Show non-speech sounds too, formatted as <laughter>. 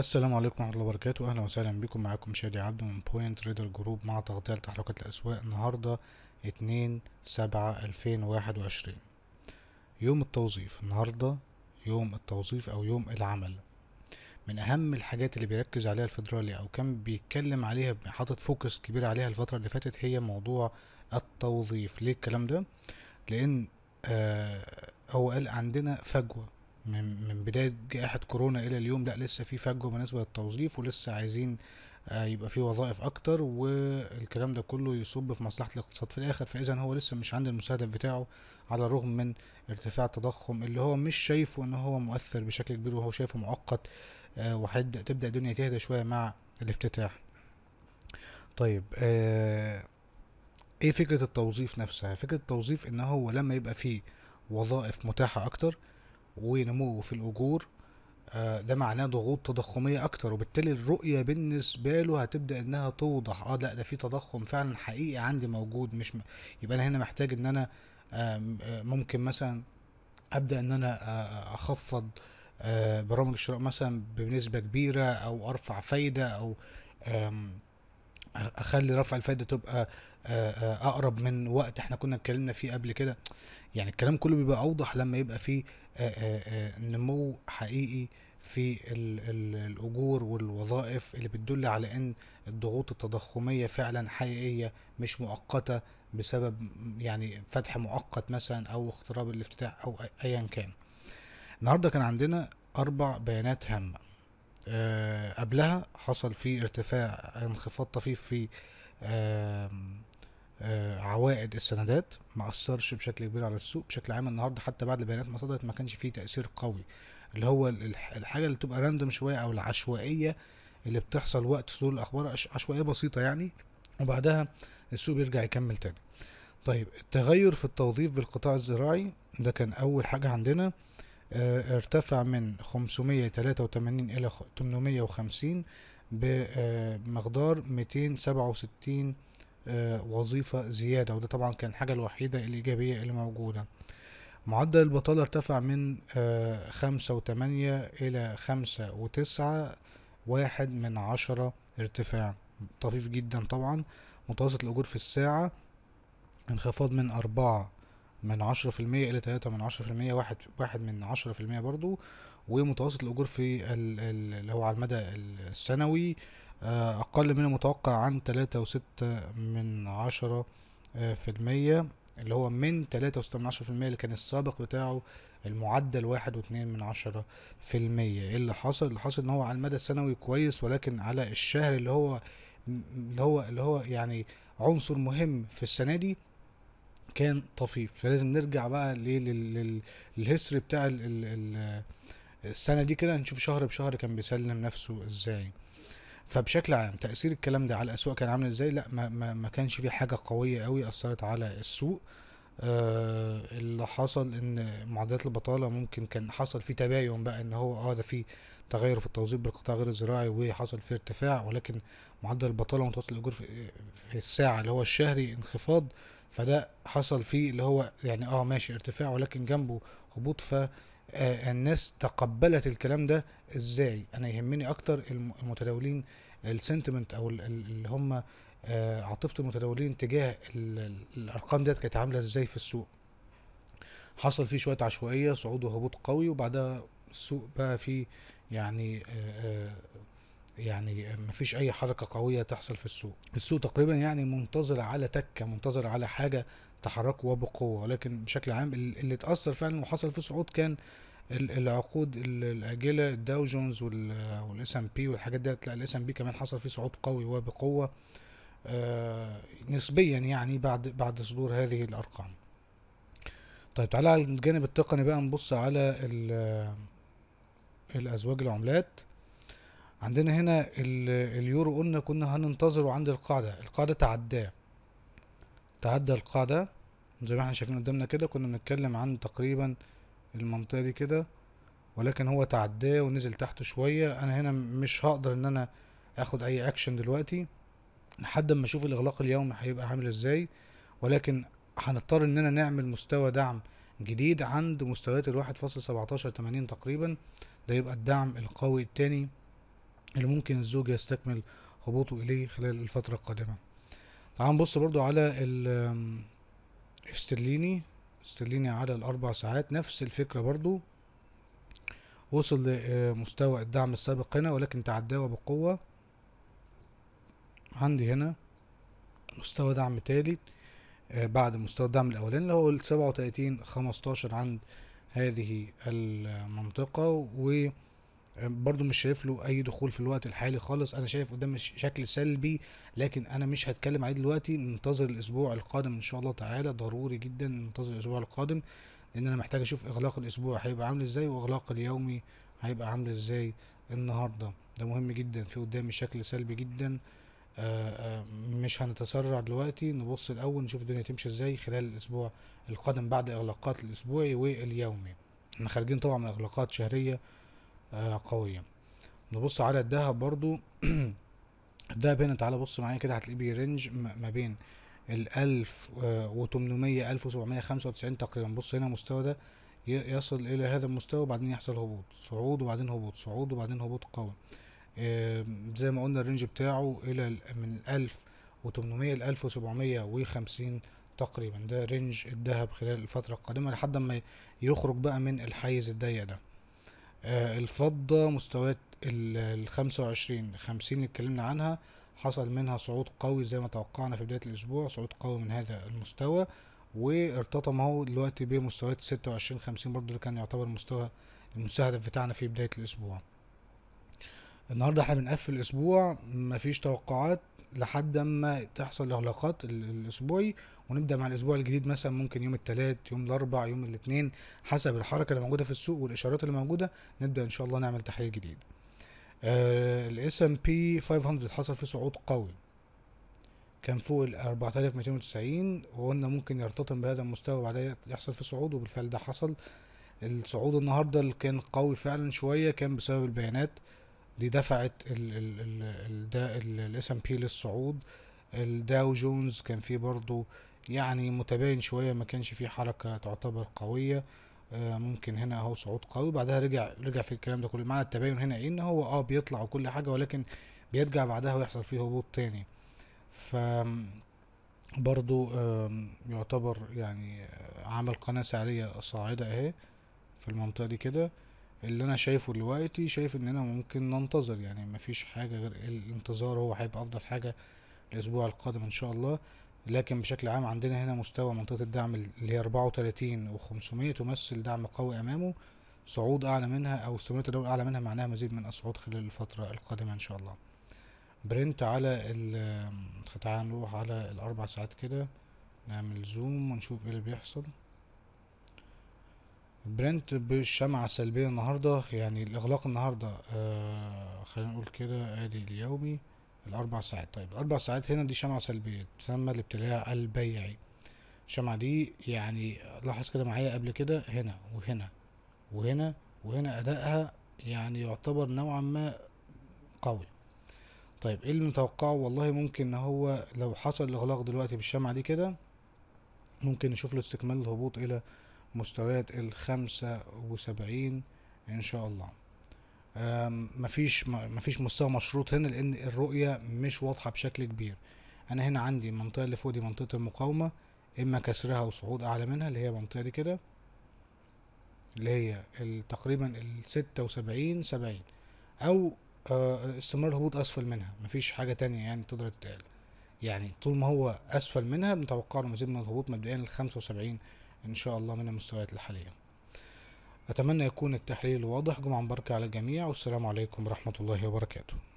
السلام عليكم ورحمة الله وبركاته أهلا وسهلا بكم معاكم شادي عبده من بوينت ريدر جروب مع تغطية لتحركات الأسواق النهاردة اتنين سبعة ألفين وعشرين يوم التوظيف النهاردة يوم التوظيف أو يوم العمل من أهم الحاجات اللي بيركز عليها الفيدرالي أو كان بيتكلم عليها حاطط فوكس كبير عليها الفترة اللي فاتت هي موضوع التوظيف ليه الكلام ده؟ لأن آه هو قال عندنا فجوة من من بدايه جائحه كورونا الى اليوم لا لسه في فجوه بالنسبه للتوظيف ولسه عايزين آه، يبقى في وظائف اكتر والكلام ده كله يصب في مصلحه الاقتصاد في الاخر فاذا هو لسه مش عند المستهدف بتاعه على الرغم من ارتفاع التضخم اللي هو مش شايفه ان هو مؤثر بشكل كبير وهو شايفه مؤقت آه، وهيبدا تبدا الدنيا تهدى شويه مع الافتتاح طيب آه، ايه فكره التوظيف نفسها فكره التوظيف ان هو لما يبقى فيه وظائف متاحه اكتر ونمو في الأجور آه، ده معناه ضغوط تضخمية أكتر وبالتالي الرؤية بالنسبة له هتبدأ إنها توضح أه لا ده في تضخم فعلا حقيقي عندي موجود مش م... يبقى أنا هنا محتاج إن أنا آه، ممكن مثلا أبدأ إن أنا آه، أخفض برامج الشراء مثلا بنسبة كبيرة أو أرفع فايدة أو اخلي رفع الفايده تبقى اقرب من وقت احنا كنا اتكلمنا فيه قبل كده يعني الكلام كله بيبقى اوضح لما يبقى فيه آه، آه، آه، نمو حقيقي في الاجور والوظائف اللي بتدل على ان الضغوط التضخميه فعلا حقيقيه مش مؤقته بسبب يعني فتح مؤقت مثلا او اختراب الافتتاح او ايا كان النهارده كان عندنا اربع بيانات هامه قبلها حصل في ارتفاع انخفاض طفيف في أه آه، عوائد السندات ما اثرش بشكل كبير على السوق بشكل عام النهارده حتى بعد البيانات ما صدرت ما كانش فيه تاثير قوي اللي هو الحاجه اللي بتبقى راندوم شويه او العشوائيه اللي بتحصل وقت صدور الاخبار عشوائيه بسيطه يعني وبعدها السوق بيرجع يكمل تاني طيب التغير في التوظيف بالقطاع الزراعي ده كان اول حاجه عندنا اه ارتفع من 583 الى 850 بمقدار 267 آه، وظيفة زيادة وده طبعا كان الحاجة الوحيدة الإيجابية اللي موجودة معدل البطالة ارتفع من آه، خمسة وتمانية إلى خمسة وتسعة واحد من عشرة ارتفاع طفيف جدا طبعا متوسط الأجور في الساعة انخفاض من أربعة من عشرة في المية إلى تلاتة من عشرة في المية واحد واحد من عشرة في المية برضو ومتوسط الأجور في اللي هو على المدى السنوي آه، أقل من المتوقع عن تلاتة وستة من عشرة آه، في المية اللي هو من تلاتة وستة من عشرة في المية اللي كان السابق بتاعه المعدل واحد واتنين من عشرة في المية ايه اللي حصل اللي حصل ان هو على المدى السنوي كويس ولكن على الشهر اللي هو اللي هو اللي هو يعني عنصر مهم في السنة دي كان طفيف فلازم نرجع بقى ليه للهيستوري بتاع السنة دي كده نشوف شهر بشهر كان بيسلم نفسه ازاي فبشكل عام تاثير الكلام ده على الاسواق كان عامل ازاي لا ما, ما, ما كانش في حاجه قويه قوي اثرت على السوق آه اللي حصل ان معدلات البطاله ممكن كان حصل فيه تباين بقى ان هو اه ده في تغير في التوظيف بالقطاع غير الزراعي وحصل فيه ارتفاع ولكن معدل البطاله ومتوسط الاجور في الساعه اللي هو الشهري انخفاض فده حصل فيه اللي هو يعني اه ماشي ارتفاع ولكن جنبه هبوط ف آه الناس تقبلت الكلام ده ازاي انا يهمني اكتر المتداولين السنتمنت او اللي هم آه عاطفه المتداولين تجاه الارقام ديت كانت عامله ازاي في السوق حصل فيه شويه عشوائيه صعود وهبوط قوي وبعدها السوق بقى فيه يعني آه, آه، يعني مفيش اي حركه قويه تحصل في السوق السوق تقريبا يعني منتظر على تكه منتظر على حاجه تحركوا وبقوه ولكن بشكل عام اللي اتاثر فعلا وحصل فيه صعود كان العقود الاجله الداو جونز والاس ام بي والحاجات ديت لا الاس ام بي كمان حصل فيه صعود قوي وبقوه آه، نسبيا يعني بعد بعد صدور هذه الارقام طيب تعالى على الجانب التقني بقى نبص على الازواج العملات عندنا هنا اليورو قلنا كنا هننتظره عند القاعدة القاعدة تعداه تعدى القاعدة زي ما احنا شايفين قدامنا كده كنا بنتكلم عن تقريبا المنطقة دي كده ولكن هو تعداه ونزل تحت شوية انا هنا مش هقدر ان انا اخد اي اكشن دلوقتي لحد ما اشوف الاغلاق اليومي هيبقى عامل ازاي ولكن هنضطر اننا نعمل مستوى دعم جديد عند مستويات الواحد فاصل سبعتاشر تمانين تقريبا ده يبقى الدعم القوي التاني اللي ممكن الزوج يستكمل هبوطه اليه خلال الفترة القادمة تعال نبص برضو على الاسترليني استرليني على الاربع ساعات نفس الفكرة برضو وصل لمستوى الدعم السابق هنا ولكن تعداه بقوة عندي هنا مستوى دعم تالي آه، بعد مستوى الدعم الاولاني اللي هو سبعة وتلاتين خمستاشر عند هذه المنطقة و برضو مش شايف له اي دخول في الوقت الحالي خالص انا شايف قدام شكل سلبي لكن انا مش هتكلم عليه دلوقتي ننتظر الاسبوع القادم ان شاء الله تعالى ضروري جدا ننتظر الاسبوع القادم لان انا محتاج اشوف اغلاق الاسبوع هيبقى عامل ازاي واغلاق اليومي هيبقى عامل ازاي النهارده ده مهم جدا في قدامي شكل سلبي جدا آآ آه، آآ آه، مش هنتسرع دلوقتي نبص الاول نشوف الدنيا تمشي ازاي خلال الاسبوع القادم بعد اغلاقات الاسبوعي واليومي احنا خارجين طبعا من اغلاقات شهريه آه، قوية نبص على الذهب برضو <clears throat> الذهب هنا تعالى بص معايا كده هتلاقيه بيرنج ما بين الألف آه، وتمنمية ألف وسبعمية خمسة وتسعين تقريبا بص هنا المستوى ده يصل إلى هذا المستوى وبعدين يحصل هبوط صعود وبعدين هبوط صعود وبعدين هبوط قوي آه، زي ما قلنا الرينج بتاعه إلى من الألف وتمنمية لألف وسبعمية وخمسين تقريبا ده رينج الذهب خلال الفترة القادمة لحد ما يخرج بقى من الحيز الضيق ده آه، الفضة مستويات ال 25 50 اللي اتكلمنا عنها حصل منها صعود قوي زي ما توقعنا في بداية الأسبوع صعود قوي من هذا المستوى وارتطم اهو دلوقتي بمستويات 26 50 برضو اللي كان يعتبر مستوى المستهدف بتاعنا في بداية الأسبوع النهاردة احنا بنقفل الأسبوع مفيش توقعات لحد اما تحصل الاغلاقات الاسبوعي ونبدا مع الاسبوع الجديد مثلا ممكن يوم الثلاث يوم الاربع يوم الاثنين حسب الحركه اللي موجوده في السوق والاشارات اللي موجوده نبدا ان شاء الله نعمل تحليل جديد الاس ام بي 500 حصل فيه صعود قوي كان فوق ال 4290 وقلنا ممكن يرتطم بهذا المستوى وبعدها يحصل فيه صعود وبالفعل ده حصل الصعود النهارده اللي كان قوي فعلا شويه كان بسبب البيانات دي دفعت الاس ام بي للصعود الداو جونز كان فيه برضو يعني متباين شوية ما كانش فيه حركة تعتبر قوية آه، ممكن هنا اهو صعود قوي بعدها رجع رجع في الكلام ده كله معنى التباين هنا ايه ان هو اه بيطلع وكل حاجة ولكن بيرجع بعدها ويحصل فيه هبوط تاني ف برضو يعتبر يعني عمل قناة سعرية صاعدة اهي في المنطقة دي كده اللي انا شايفه دلوقتي شايف اننا ممكن ننتظر يعني مفيش حاجه غير الانتظار هو هيبقى افضل حاجه الاسبوع القادم ان شاء الله لكن بشكل عام عندنا هنا مستوى منطقه الدعم اللي هي 34 و500 تمثل دعم قوي امامه صعود اعلى منها او استمرار تداول اعلى منها معناها مزيد من الصعود خلال الفتره القادمه ان شاء الله برنت على ال تعالى نروح على الاربع ساعات كده نعمل زوم ونشوف ايه اللي بيحصل برنت بالشمعة السلبية النهاردة يعني الإغلاق النهاردة آه خلينا نقول كده آدي اليومي الأربع ساعات طيب الأربع ساعات هنا دي شمعة سلبية تسمى الابتلاع البيعي الشمعة دي يعني لاحظ كده معايا قبل كده هنا وهنا وهنا وهنا أدائها يعني يعتبر نوعا ما قوي طيب ايه اللي متوقعه والله ممكن ان هو لو حصل الاغلاق دلوقتي بالشمعة دي كده ممكن نشوف له استكمال الهبوط الى مستويات الخمسة وسبعين ان شاء الله مفيش مفيش مستوى مشروط هنا لان الرؤية مش واضحة بشكل كبير انا هنا عندي المنطقة اللي فوق دي منطقة المقاومة اما كسرها وصعود اعلى منها اللي هي المنطقة دي كده اللي هي تقريبا الستة وسبعين سبعين او آه، استمرار الهبوط اسفل منها مفيش حاجة تانية يعني تقدر تتقال يعني طول ما هو اسفل منها بنتوقع له مزيد من الهبوط مبدئيا ل 75 إن شاء الله من المستويات الحالية أتمنى يكون التحليل واضح جمعة مباركة على الجميع والسلام عليكم ورحمة الله وبركاته